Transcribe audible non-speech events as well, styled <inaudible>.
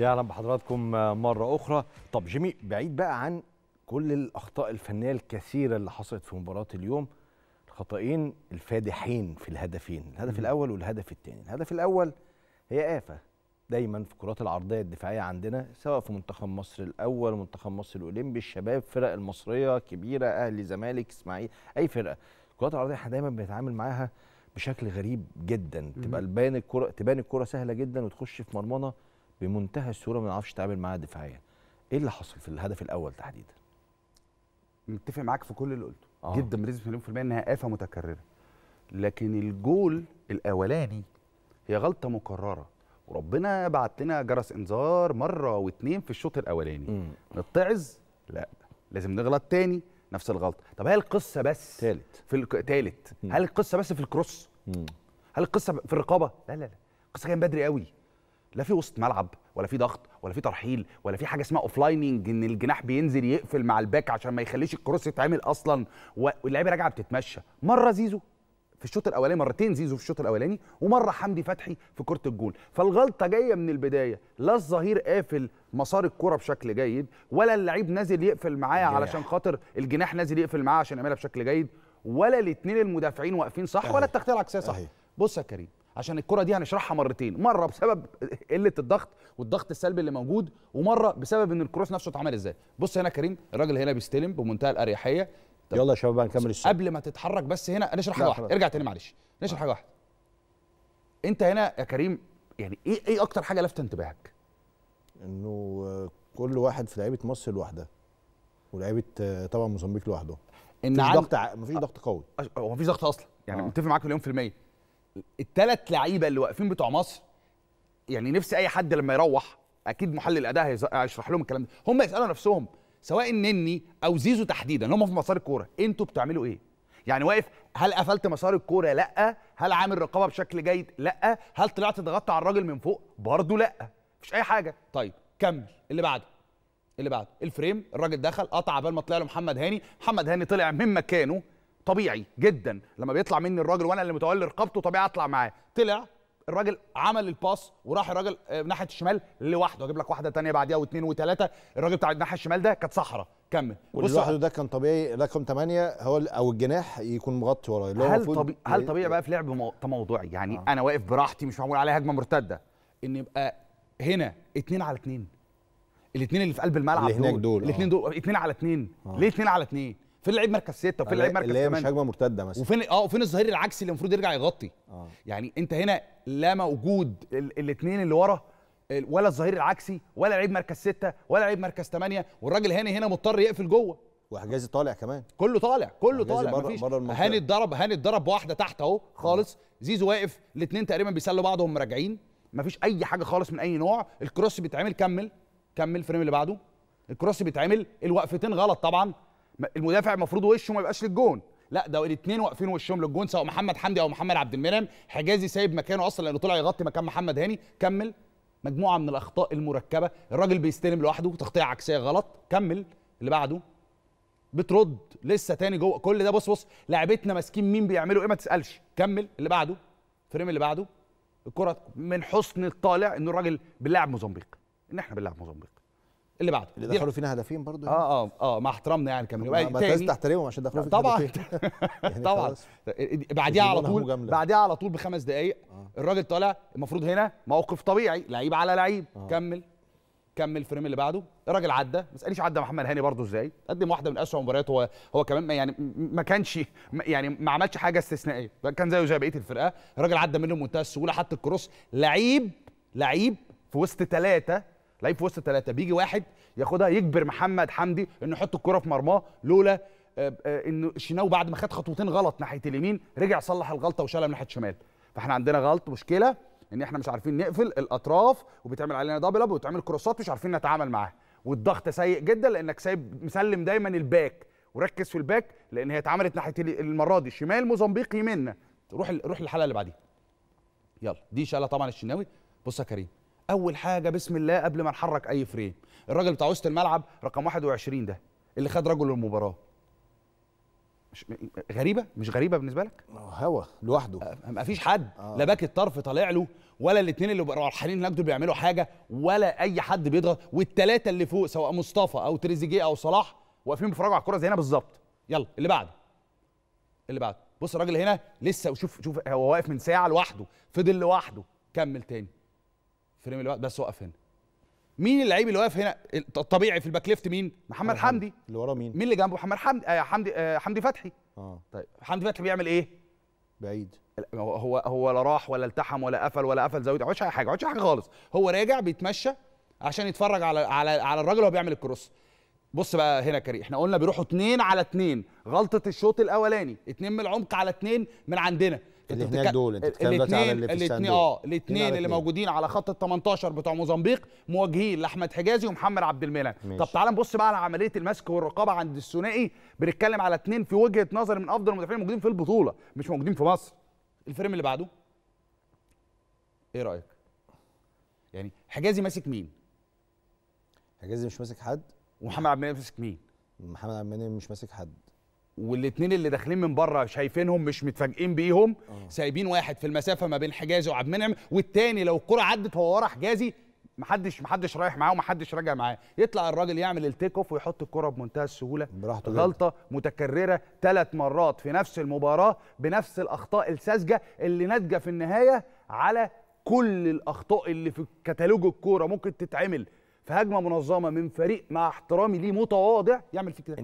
يا اهلا بحضراتكم مره اخرى طب جيمي بعيد بقى عن كل الاخطاء الفنيه الكثيره اللي حصلت في مباراه اليوم الخطئين الفادحين في الهدفين الهدف الاول والهدف الثاني الهدف الاول هي آفة دايما في الكرات العرضيه الدفاعيه عندنا سواء في منتخب مصر الاول منتخب مصر الاولمبي الشباب فرق المصريه كبيره اهلي زمالك اسماعيل اي فرقه الكرات العرضيه احنا دايما بنتعامل معاها بشكل غريب جدا تبقى البان الكره تبان الكره سهله جدا وتخش في مرمانا بمنتهى السهوله ما نعرفش نتعامل معاها دفاعيا ايه اللي حصل في الهدف الاول تحديدا متفق معاك في كل اللي قلته آه. جدا بنسبه مليون في الميه انها افه متكرره لكن الجول الاولاني هي غلطه مكرره وربنا بعت لنا جرس انذار مره واثنين في الشوط الاولاني نتعظ لا لازم نغلط تاني نفس الغلطه طب هل القصه بس تالت في الك... تالت هل القصه بس في الكروس مم. هل القصه في الرقابه لا لا لا القصه كانت بدري قوي لا في وسط ملعب ولا في ضغط ولا في ترحيل ولا في حاجه اسمها لايننج ان الجناح بينزل يقفل مع الباك عشان ما يخليش الكروس يتعمل اصلا واللعيبه راجعه بتتمشى مره زيزو في الشوط الاولاني مرتين زيزو في الشوط الاولاني ومره حمدي فتحي في كره الجول فالغلطه جايه من البدايه لا الظهير قافل مسار الكره بشكل جيد ولا اللعيب نازل يقفل معاه علشان خاطر الجناح نازل يقفل معاه عشان يعملها بشكل جيد ولا الاثنين المدافعين واقفين صح ولا التغطيه العكسيه صح بص يا كريم عشان الكره دي هنشرحها مرتين مره بسبب قله الضغط والضغط السلبي اللي موجود ومره بسبب ان الكروس نفسه اتعمل ازاي بص هنا كريم الراجل هنا بيستلم بمنتهى الاريحيه يلا يا شباب هنكمل السؤال قبل ما تتحرك بس هنا نشرح حاجه واحده ارجع تاني معلش نشرح آه. حاجه واحده انت هنا يا كريم يعني ايه ايه اكتر حاجه لفت انتباهك انه كل واحد في لعيبه مصر لوحدها ولعيبه طبعا موزمبيق لوحده ان مفيش عن... ضغط ع... مفيش آه. ضغط قوي هو مفيش ضغط اصلا يعني آه. متفق معاك مليون في الميه الثلاث لعيبه اللي واقفين بتوع مصر يعني نفسي اي حد لما يروح اكيد محلل اداء هيشرح لهم الكلام ده هم يسالوا نفسهم سواء نني او زيزو تحديدا هم في مسار الكوره انتوا بتعملوا ايه يعني واقف هل قفلت مسار الكوره لا هل عامل رقابه بشكل جيد لا هل طلعت ضغطت على الراجل من فوق برضه لا مفيش اي حاجه طيب كمل اللي بعده اللي بعده الفريم الراجل دخل قطع بال ما طلع له محمد هاني محمد هاني طلع من مكانه طبيعي جدا لما بيطلع مني الراجل وانا اللي متولي رقابته طبيعي اطلع معاه طلع الراجل عمل الباص وراح الراجل آه، ناحيه الشمال لوحده اجيب لك واحده ثانيه بعديها واثنين وثلاثه الراجل بتاع الناحيه الشمال ده كانت صحراء كمل لوحده ده كان طبيعي رقم 8 هو او الجناح يكون مغطي وراه اللي هو هل طبيعي هل إيه؟ طبيعي بقى في لعب تموضعي يعني آه. انا واقف براحتي مش معمول عليها هجمه مرتده ان يبقى هنا اثنين على اثنين الاثنين اللي في قلب الملعب اللي هناك دول الاثنين دول اثنين آه. على اثنين آه. ليه اثنين على اثنين فين لعيب مركز سته وفين لعيب مركز اللي هي مش هجمه مرتده مثلا وفين اه وفين الظهير العكسي اللي المفروض يرجع يغطي آه. يعني انت هنا لا موجود الاثنين اللي ورا ولا الظهير العكسي ولا لعيب مركز سته ولا لعيب مركز ثمانيه والراجل هاني هنا مضطر يقفل جوه وحجازي طالع كمان كله طالع كله طالع بره مفيش بره هاني اتضرب هاني اتضرب واحده تحت اهو خالص آه. زيزو واقف الاثنين تقريبا بيسلوا بعضهم راجعين مفيش اي حاجه خالص من اي نوع الكروس بيتعمل كمل كمل الفريم اللي بعده الكروس بيتعمل الوقفتين غلط طبعا المدافع المفروض وشه ما يبقاش للجون لا ده الاثنين واقفين وشهم للجون سواء محمد حمدي او محمد عبد المنعم حجازي سايب مكانه اصلا لانه طلع يغطي مكان محمد هاني كمل مجموعه من الاخطاء المركبه الراجل بيستلم لوحده تغطيه عكسيه غلط كمل اللي بعده بترد لسه تاني جوه كل ده بص بص لعبتنا ماسكين مين بيعملوا ايه ما تسالش كمل اللي بعده فريم اللي بعده الكره من حسن الطالع ان الراجل بيلعب موزمبيق ان احنا بنلعب موزمبيق اللي بعده اللي دخلوا فينا هدفين برضو يعني. اه اه اه مع احترامنا يعني كمان يبقى ما تاني تحترمهم عشان دخلوا فينا طبعا <laughs> <laughs> يعني طبعا بعديها على طول بعديها على طول بخمس دقائق آه. الراجل طالع المفروض هنا موقف طبيعي لعيب على لعيب آه. كمل كمل الفريم اللي بعده الراجل عدى ما تسالنيش عدى محمد هاني برضه ازاي قدم واحده من اسوء مباريات هو هو كمان ما يعني ما كانش يعني ما عملش حاجه استثنائيه كان زيه زي بقيه الفرقه الراجل عدى منه بمنتهى السهوله حط الكروس لعيب لعيب في وسط ثلاثه لعيب في وسط ثلاثه بيجي واحد ياخدها يجبر محمد حمدي انه يحط الكره في مرماه لولا آه، آه، انه الشناوي بعد ما خد خطوتين غلط ناحيه اليمين رجع صلح الغلطه وشالها من ناحيه الشمال فاحنا عندنا غلط مشكله ان احنا مش عارفين نقفل الاطراف وبيتعمل علينا دبل اب وبتعمل كروسات مش عارفين نتعامل معاها والضغط سيء جدا لانك سايب مسلم دايما الباك وركز في الباك لان هي اتعملت ناحيه المره دي شمال موزمبيق يمين روح روح الحلقه اللي بعديها يلا دي شالها طبعا الشناوي بص يا كريم اول حاجه بسم الله قبل ما نحرك اي فريم الراجل بتاع وسط الملعب رقم 21 ده اللي خد رجل المباراه مش غريبه مش غريبه بالنسبه لك هوا لوحده ما فيش حد آه. لا باك الطرف طالع له ولا الاثنين اللي رايحين هناك دول بيعملوا حاجه ولا اي حد بيضغط والثلاثه اللي فوق سواء مصطفى او تريزيجيه او صلاح واقفين بيتفرجوا على الكره زي هنا بالظبط يلا اللي بعده اللي بعده بص الراجل هنا لسه وشوف شوف هو واقف من ساعه لوحده فضل لوحده كمل تاني فريم اللي بس وقف هنا مين اللعيب اللي واقف هنا الطبيعي في الباك ليفت مين محمد حمدي اللي وراه مين مين اللي جنبه محمد حمدي آه حمدي آه حمدي فتحي اه طيب حمدي فتحي بيعمل ايه بعيد هو هو لا راح ولا التحم ولا قفل ولا قفل زاويه ما عادش حاجه عادش حاجه خالص هو راجع بيتمشى عشان يتفرج على على على الراجل وهو بيعمل الكروس بص بقى هنا كريم احنا قلنا بيروحوا اتنين على اتنين غلطه الشوط الاولاني اتنين من العمق على اتنين من عندنا اللي هناك دول انت بتتكلم دلوقتي على اللي في الاثنين اه الاثنين اللي موجودين على خط ال 18 بتوع موزمبيق مواجهين لاحمد حجازي ومحمد عبد المنعم طب تعال نبص بقى على عمليه المسك والرقابه عند الثنائي بنتكلم على اثنين في وجهه نظر من افضل المدافعين الموجودين في البطوله مش موجودين في مصر الفريم اللي بعده ايه رايك يعني حجازي ماسك مين حجازي مش ماسك حد ومحمد عبد المنعم ماسك مين محمد عبد المنعم مش ماسك حد والاثنين اللي داخلين من بره شايفينهم مش متفاجئين بيهم آه. سايبين واحد في المسافه ما بين حجازي وعبد المنعم والتاني لو الكره عدت هو ورا حجازي محدش محدش رايح معاه ومحدش راجع معاه يطلع الراجل يعمل التيك اوف ويحط الكره بمنتهى السهوله براحته غلطه جدا. متكرره ثلاث مرات في نفس المباراه بنفس الاخطاء الساذجه اللي ناتجه في النهايه على كل الاخطاء اللي في كتالوج الكوره ممكن تتعمل في هجمه منظمه من فريق مع احترامي ليه متواضع يعمل فيك كده